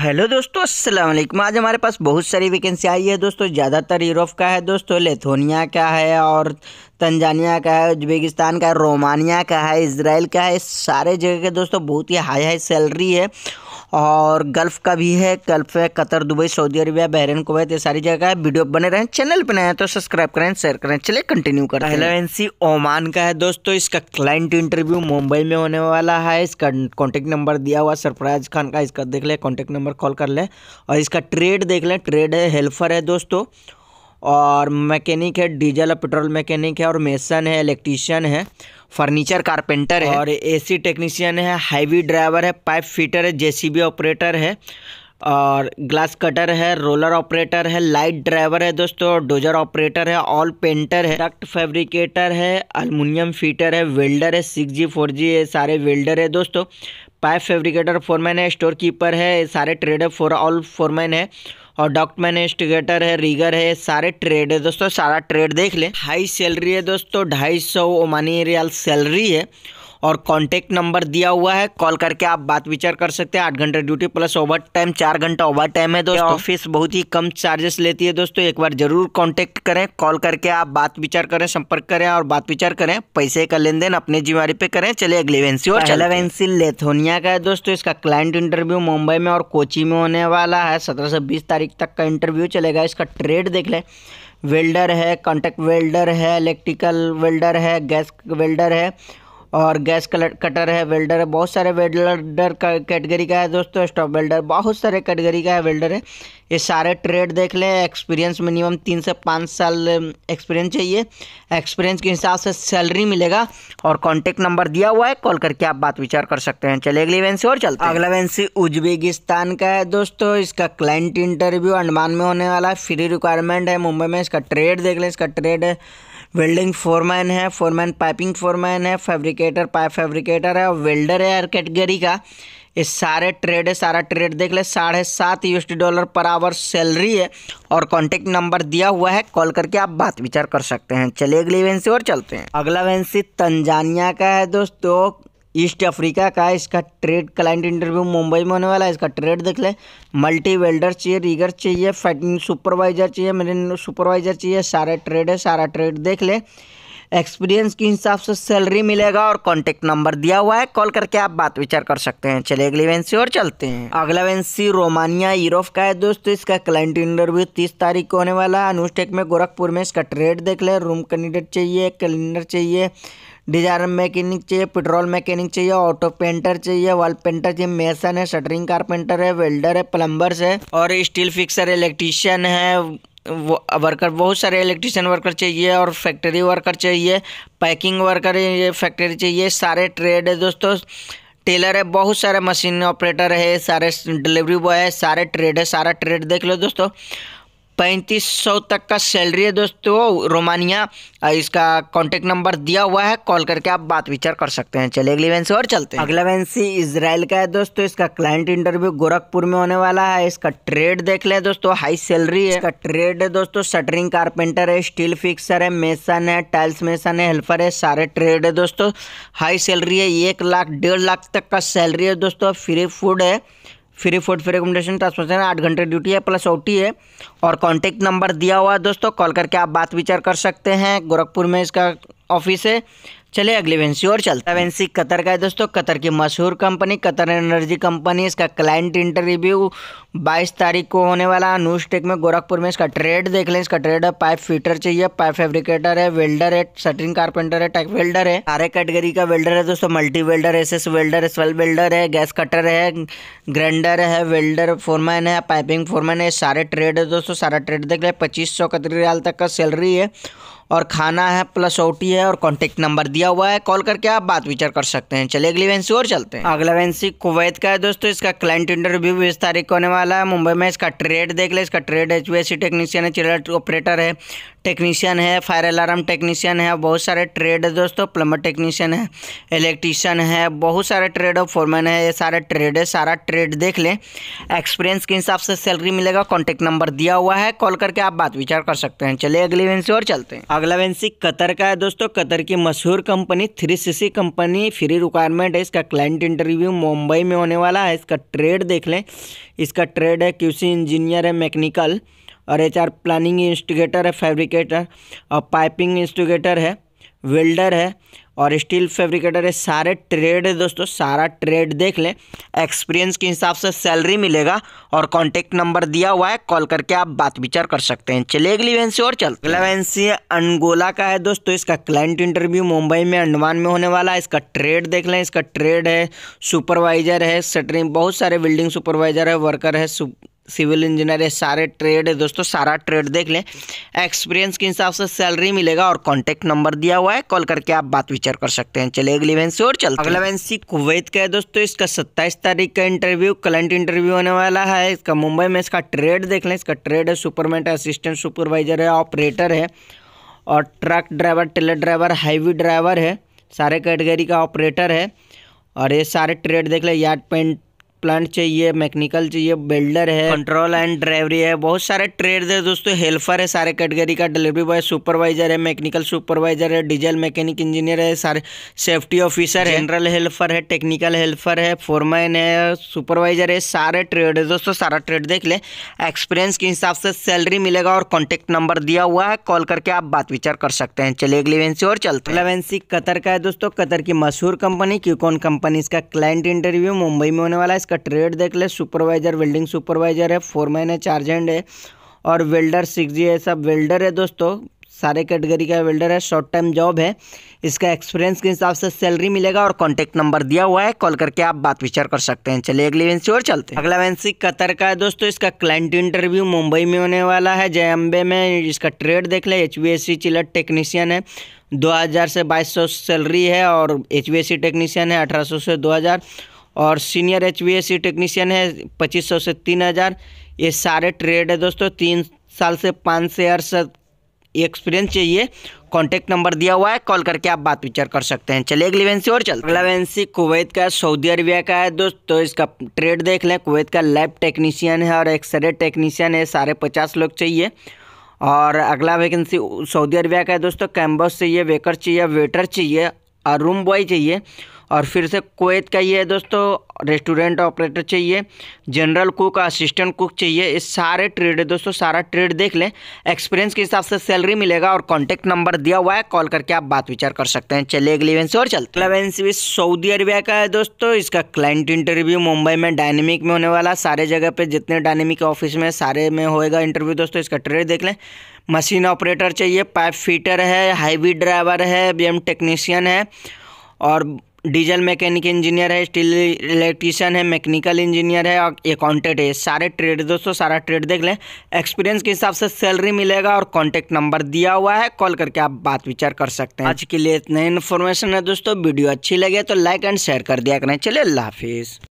hello दोस्तों अस्सलाम वालेकुम आज हमारे पास बहुत सारी वैकेंसी आई है दोस्तों ज़्यादातर यूरोप का है दोस्तों लेथोनिया का है और तंजानिया का है उज्बेकिस्तान का है रोमानिया का है इसराइल का है सारे जगह के दोस्तों बहुत ही हाई हाई सैलरी है और गल्फ़ का भी है गल्फ़ है Qatar Dubai Saudi Arabia Bahrain Kuwait ये सारी जगह है वीडियो बने रहें चैनल पर नए तो सब्सक्राइब करें शेयर करें चले कंटिन्यू करें पहला वैकेंसी ओमान का है दोस्तों इसका क्लाइंट इंटरव्यू मुंबई में होने वाला है इसका कॉन्टैक्ट नंबर दिया हुआ सरफराज खान का इसका देख लें कॉन्टैक्ट नंबर नंबर कॉल कर लें और इसका ट्रेड देख लें ट्रेड है हेल्पर है दोस्तों और मैकेनिक है डीजल और पेट्रोल मैकेनिक है और मेसन है इलेक्ट्रीशियन है फर्नीचर कारपेंटर है और एसी टेक्नीशियन है हाईवी ड्राइवर है पाइप फिटर है जेसीबी ऑपरेटर है और ग्लास कटर है रोलर ऑपरेटर है लाइट ड्राइवर है दोस्तों डोजर ऑपरेटर है ऑल पेंटर है डक्ट फैब्रिकेटर है अलमुनियम फीटर है वेल्डर है सिक्स जी फोर जी ये सारे वेल्डर है दोस्तों पाइप फेब्रिकेटर फोरमैन है स्टोर कीपर है सारे ट्रेड है फोर ऑल फोरमैन है और डॉक्टमैन इंस्टिगेटर है रीगर है सारे ट्रेड है दोस्तों सारा ट्रेड देख ले हाई सैलरी है दोस्तों ढाई सौ ओमानी रियाल सैलरी है और कॉन्टैक्ट नंबर दिया हुआ है कॉल करके आप बात विचार कर सकते हैं आठ घंटे ड्यूटी प्लस ओवर टाइम चार घंटा ओवर टाइम है दोस्तों ऑफिस बहुत ही कम चार्जेस लेती है दोस्तों एक बार जरूर कॉन्टैक्ट करें कॉल करके आप बात विचार करें संपर्क करें और बात विचार करें पैसे का लेन देन अपने जिम्मेवारी पे करें चले अगली वेंसी और चला वेंसी लेथोनिया का है दोस्तों इसका क्लाइंट इंटरव्यू मुंबई में और कोची में होने वाला है सत्रह से बीस तारीख तक का इंटरव्यू चलेगा इसका ट्रेड देख लें वेल्डर है कॉन्टैक्ट वेल्डर है इलेक्ट्रिकल वेल्डर है गैस वेल्डर है और गैस कलर कटर है वेल्डर है बहुत सारे वेल्डर कैटेगरी का है दोस्तों स्टॉप वेल्डर बहुत सारे कैटेगरी का है वेल्डर है ये सारे ट्रेड देख लें एक्सपीरियंस मिनिमम तीन से पाँच साल एक्सपीरियंस चाहिए एक्सपीरियंस के हिसाब से सैलरी मिलेगा और कॉन्टैक्ट नंबर दिया हुआ है कॉल करके आप बात विचार कर सकते हैं चलिए अगली वैंसी और चलते अगला वैंसी उज्बेगिस्तान का है दोस्तों इसका क्लाइंट इंटरव्यू अंडमान में होने वाला है फ्री रिक्वायरमेंट है मुंबई में इसका ट्रेड देख लें इसका ट्रेड है वेल्डिंग फोरमैन है फोरमैन पाइपिंग फोरमैन है फैब्रिकेटर पाइप फैब्रिकेटर है और वेल्डर है हर कैटेगरी का ये सारे ट्रेड है सारा ट्रेड देख ले साढ़े सात U dollar per hour salary है और कॉन्टेक्ट नंबर दिया हुआ है कॉल करके आप बात विचार कर सकते हैं चलिए अगली वैंसी और चलते हैं अगला वैंसी तंजानिया का है दोस्तों ईस्ट अफ्रीका का इसका ट्रेड क्लाइंट इंटरव्यू मुंबई में होने वाला है इसका ट्रेड देख लें मल्टी वेल्डर चाहिए रिगर चाहिए फैटिंग सुपरवाइजर चाहिए मेरे सुपरवाइजर चाहिए सारे ट्रेड है सारा ट्रेड देख लें एक्सपीरियंस के हिसाब से सैलरी मिलेगा और कॉन्टेक्ट नंबर दिया हुआ है कॉल करके आप बात विचार कर सकते हैं चलिए अगली वेंसी और चलते हैं अगला वेंसी रोमानिया यूरोप का है दोस्तों इसका क्लाइंट इंटरव्यू तीस तारीख को होने वाला है अनुष्टेक में गोरखपुर में इसका ट्रेड देख ले रूम कैंडिडेट चाहिए कैलेंडर चाहिए डिजायर मैकेनिक चाहिए पेट्रोल मैकेनिक चाहिए ऑटो पेंटर चाहिए वॉल पेंटर चाहिए मेसन है शटरिंग कारपेंटर है वेल्डर है प्लम्बर्स है और स्टील फिक्सर इलेक्ट्रीशियन है वर्कर बहुत सारे इलेक्ट्रिशियन वर्कर चाहिए और फैक्ट्री वर्कर चाहिए पैकिंग वर्कर ये फैक्ट्री चाहिए सारे ट्रेड है दोस्तों टेलर है बहुत सारे मशीन ऑपरेटर है सारे डिलीवरी बॉय है सारे ट्रेड है सारा ट्रेड देख लो दोस्तों पैंतीस सौ तक का सैलरी है दोस्तों रोमानिया इसका कॉन्टेक्ट नंबर दिया हुआ है कॉल करके आप बात विचार कर सकते हैं चलिए अगली वैन और चलते हैं अगला वैंसी इसराइल का है दोस्तों इसका क्लाइंट इंटरव्यू गोरखपुर में होने वाला है इसका ट्रेड देख ले दोस्तों हाई सैलरी है इसका ट्रेड है दोस्तों शटरिंग कारपेंटर है स्टील फिक्सर है मेसन है टाइल्स मेसन है हेल्पर है सारे ट्रेड है दोस्तों हाई सैलरी है एक लाख डेढ़ लाख तक का सैलरी है दोस्तों फ्री फूड है free food free accommodation transportation आठ घंटे ड्यूटी है प्लस ओटी है और कॉन्टैक्ट नंबर दिया हुआ है दोस्तों कॉल करके आप बात विचार कर सकते हैं गोरखपुर में इसका ऑफिस है चलिए अगली वेंसी और चलता है कतर का है दोस्तों कतर की मशहूर कंपनी कतर एनर्जी कंपनी इसका क्लाइंट इंटरव्यू 22 तारीख को होने वाला न्यूज टेक में गोरखपुर में इसका ट्रेड देख लें इसका ट्रेड है पाइप फिटर चाहिए पाइप फेब्रिकेटर है वेल्डर है सटिन कारपेंटर है टाइप वेल्डर है सारे कैटेगरी का वेल्डर है दोस्तों multi welder S S welder स्वेल वेल्डर है गैस कटर है ग्राइंडर है वेल्डर फोरमैन है पाइपिंग फोरमैन है सारे ट्रेड है दोस्तों सारा ट्रेड देख लें पच्चीस सौ तक का सैलरी है और खाना है प्लस ओ है और कॉन्टेक्ट नंबर दिया हुआ है कॉल करके आप बात विचार कर सकते हैं चलिए अगली वैंसी और चलते हैं अगला वैंसी कुवैत का है दोस्तों इसका क्लाइंट इंटरव्यू बीस तारीख को होने वाला है मुंबई में इसका ट्रेड देख ले इसका ट्रेड एच टेक्नीशियन है चिलर ऑपरेटर है टेक्नीशियन है फायर अलार्म टेक्नीशियन है बहुत सारे ट्रेड है दोस्तों प्लम्बर टेक्नीशियन है इलेक्ट्रीशियन है बहुत सारे ट्रेड और फोरमैन है ये सारे ट्रेड है सारा ट्रेड देख लें एक्सपीरियंस के हिसाब से सैलरी मिलेगा कॉन्टैक्ट नंबर दिया हुआ है कॉल करके आप बात विचार कर सकते हैं चलिए अगली वैंसी और चलते हैं अगला वेंसी कतर का है दोस्तों कतर की मशहूर company three CC company free requirement है इसका क्लाइंट इंटरव्यू मुंबई में होने वाला है इसका ट्रेड देख लें इसका ट्रेड है क्यूसी इंजीनियर है मैकेनिकल और एचआर प्लानिंग इंस्टिगेटर है फैब्रिकेटर और पाइपिंग इंस्टिगेटर है वेल्डर है और स्टील फैब्रिकेटर है सारे ट्रेड है दोस्तों सारा ट्रेड देख लें एक्सपीरियंस के हिसाब से सैलरी मिलेगा और कॉन्टेक्ट नंबर दिया हुआ है कॉल करके आप बात विचार कर सकते हैं चलिए अगली वैंसी और चल अगला वैंसी अनगोला का है दोस्तों इसका क्लाइंट इंटरव्यू मुंबई में अंडमान में होने वाला है इसका ट्रेड देख लें इसका ट्रेड है सुपरवाइजर है शटरिंग बहुत सारे बिल्डिंग सुपरवाइजर है वर्कर है सिविल इंजीनियर है सारे ट्रेड है दोस्तों सारा ट्रेड देख लें एक्सपीरियंस के हिसाब से सैलरी मिलेगा और कॉन्टैक्ट नंबर दिया हुआ है कॉल करके आप बात विचार कर सकते हैं चलिए अगली वैंसी और चलते अगला वैंसी कुवैत का है दोस्तों इसका सत्ताईस तारीख का इंटरव्यू करंट इंटरव्यू होने वाला है इसका मुंबई में इसका ट्रेड देख लें इसका ट्रेड है सुपरमेंट असिस्टेंट सुपरवाइजर है ऑपरेटर है और truck driver trailer driver heavy driver है सारे कैटेगरी का ऑपरेटर है और ये सारे ट्रेड देख लें यार्ड पेंट प्लांट चाहिए मैकेनिकल चाहिए बिल्डर है कंट्रोल एंड ड्राइवरी है बहुत सारे ट्रेड है दोस्तों हेल्पर है सारे कैटेगरी का डिलीवरी बॉय सुपरवाइजर है मैकेनिकल सुपरवाइजर है डीजल मैकेनिक इंजीनियर है सारे सेफ्टी ऑफिसर है जनरल हेल्पर है टेक्निकल हेल्पर है फोरमैन है सुपरवाइजर है सारे ट्रेड है दोस्तों सारा ट्रेड देख ले एक्सपीरियंस के हिसाब से सैलरी मिलेगा और कॉन्टेक्ट नंबर दिया हुआ है कॉल करके आप बात विचार कर सकते हैं चलिए अगली वेंसी और चलते अगला वेंसी कतर का है दोस्तों कतर की मशहूर कंपनी क्यूकॉन कंपनी इसका क्लाइंट इंटरव्यू मुंबई में होने वाला है इसका ट्रेड देख ले सुपरवाइज़र वेल्डिंग सुपरवाइज़र है मैन है चार्ज हैंड है और वेल्डर सिक्स जी है सब वेल्डर है दोस्तों सारे कैटेगरी का वेल्डर है शॉर्ट टाइम जॉब है इसका एक्सपीरियंस के हिसाब से सैलरी मिलेगा और कॉन्टैक्ट नंबर दिया हुआ है कॉल करके आप बात विचार कर सकते हैं चलिए अगली वेंसी और चलते हैं अगला वेंसी कतर का है दोस्तों इसका क्लाइंट इंटरव्यू मुंबई में होने वाला है जय में इसका ट्रेड देख ले एच वी टेक्नीशियन है 2000 से 2200 सैलरी है और एच टेक्नीशियन है 1800 से 2000 और senior H V S technician है पच्चीस सौ से तीन हज़ार ये सारे ट्रेड है दोस्तों तीन साल से पाँच से अर्स एक्सपीरियंस चाहिए कॉन्टैक्ट नंबर दिया हुआ है कॉल करके आप बात विचार कर सकते हैं चलिए अगली वेंसी और चल अगला वेंसी कुवैत का सऊदी अरबिया का है दोस्तों इसका ट्रेड देख लें कुवैत का लैब टेक्नीशियन है और एक्सरे टेक्नीशियन है सारे पचास लोग चाहिए और अगला वैकेंसी सऊदी अरबिया का है दोस्तों कैम्बस चाहिए वेकर चाहिए वेटर चाहिए और रूम बॉय चाहिए और फिर से कोत का ये है दोस्तों रेस्टोरेंट ऑपरेटर चाहिए जनरल कुक असिस्टेंट कुक चाहिए इस सारे ट्रेड है दोस्तों सारा ट्रेड देख लें एक्सपीरियंस के हिसाब से सैलरी मिलेगा और कॉन्टैक्ट नंबर दिया हुआ है कॉल करके आप बात विचार कर सकते हैं चलिए अगली और चलते वैंसी भी सऊदी अरबिया का है दोस्तों इसका क्लाइंट इंटरव्यू मुंबई में डायनेमिक में होने वाला सारे जगह पर जितने डायनेमिक ऑफिस में सारे में होएगा इंटरव्यू दोस्तों इसका ट्रेड देख लें मशीन ऑपरेटर चाहिए पाइप फिटर है हाईवी ड्राइवर है बी टेक्नीशियन है और डीजल मैकेनिक इंजीनियर है स्टील इलेक्ट्रीशियन है मैकेनिकल इंजीनियर है और अकाउंटेंट है सारे ट्रेड दोस्तों सारा ट्रेड देख लें एक्सपीरियंस के हिसाब से सैलरी मिलेगा और कॉन्टैक्ट नंबर दिया हुआ है कॉल करके आप बात विचार कर सकते हैं आज के लिए इतना इन्फॉर्मेशन है दोस्तों वीडियो अच्छी लगे तो लाइक एंड शेयर कर दिया करें चलिए अल्लाह हाफिज़